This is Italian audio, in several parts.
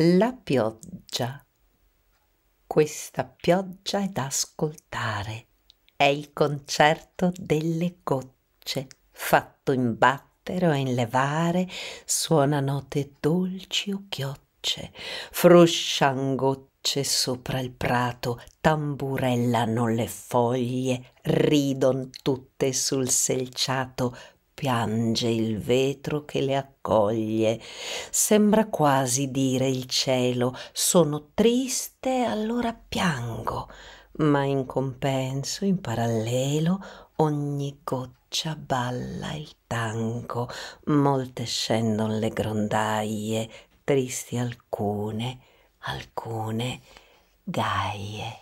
La pioggia. Questa pioggia è da ascoltare. È il concerto delle gocce, fatto imbattere o levare, suona note dolci o chiocce, fruscian gocce sopra il prato, tamburellano le foglie, ridon tutte sul selciato, piange il vetro che le accoglie. Sembra quasi dire il cielo sono triste, allora piango, ma in compenso, in parallelo, ogni goccia balla il tango, molte scendono le grondaie, tristi alcune, alcune gaie.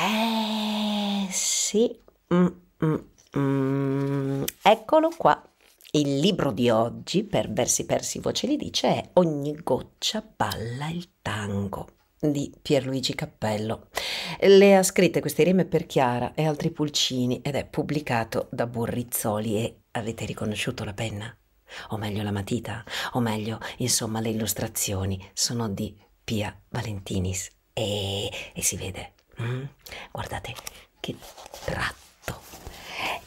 Eh sì. Mm, mm. Mm, eccolo qua. Il libro di oggi, per Versi Persi Voce li dice, è Ogni goccia balla il tango di Pierluigi Cappello. Le ha scritte queste rime per Chiara e altri pulcini ed è pubblicato da Burrizzoli e avete riconosciuto la penna? O meglio la matita? O meglio, insomma, le illustrazioni sono di Pia Valentinis e, e si vede. Mm? Guardate che tratto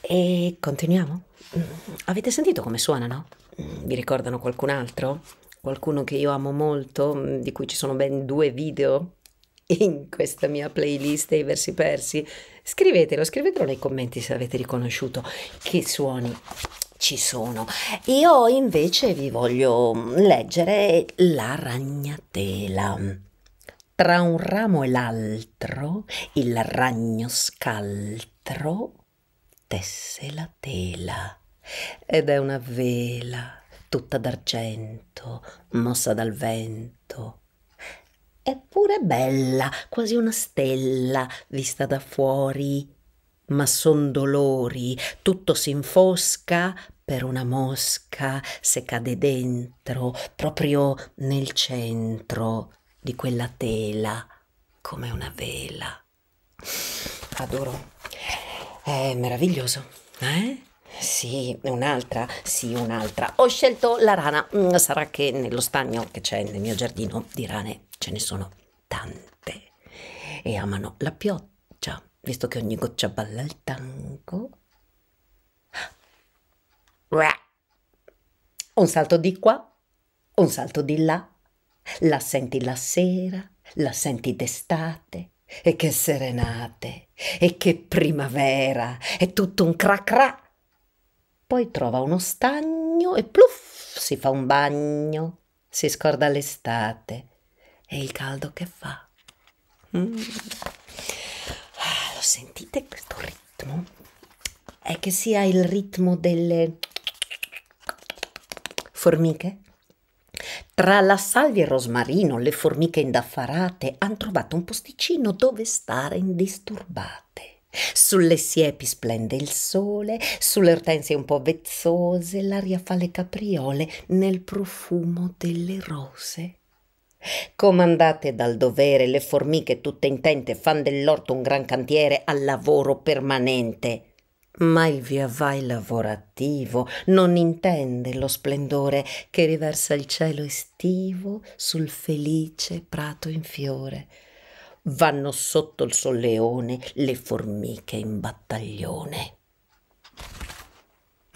e continuiamo? Mm. Avete sentito come suonano? Mm, vi ricordano qualcun altro? Qualcuno che io amo molto, mm, di cui ci sono ben due video in questa mia playlist dei versi persi? Scrivetelo, scrivetelo nei commenti se avete riconosciuto che suoni ci sono. Io invece vi voglio leggere La ragnatela. Tra un ramo e l'altro, il ragno scaltro tesse la tela ed è una vela tutta d'argento, mossa dal vento. Eppure bella, quasi una stella vista da fuori. Ma son dolori, tutto si infosca per una mosca se cade dentro, proprio nel centro di quella tela, come una vela. Adoro. È meraviglioso, eh? Sì, un'altra, sì, un'altra. Ho scelto la rana. Mm, sarà che nello stagno che c'è nel mio giardino di rane ce ne sono tante. E amano la pioggia, visto che ogni goccia balla il tango. Un salto di qua, un salto di là. La senti la sera, la senti d'estate, e che serenate, e che primavera, è tutto un cracra. Poi trova uno stagno e pluff, si fa un bagno, si scorda l'estate e il caldo che fa. Mm. Ah, lo sentite questo ritmo? È che sia il ritmo delle formiche tra la salvia e il rosmarino, le formiche indaffarate han trovato un posticino dove stare indisturbate. Sulle siepi splende il sole, sulle ortensie un po' vezzose, l'aria fa le capriole nel profumo delle rose. Comandate dal dovere, le formiche tutte intente fan dell'orto un gran cantiere al lavoro permanente ma il via vai lavorativo non intende lo splendore che riversa il cielo estivo sul felice prato in fiore. Vanno sotto il solleone le formiche in battaglione.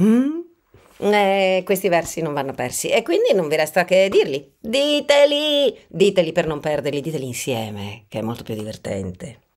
Mm? Eh, questi versi non vanno persi e quindi non vi resta che dirli. Diteli! Diteli per non perderli, diteli insieme, che è molto più divertente.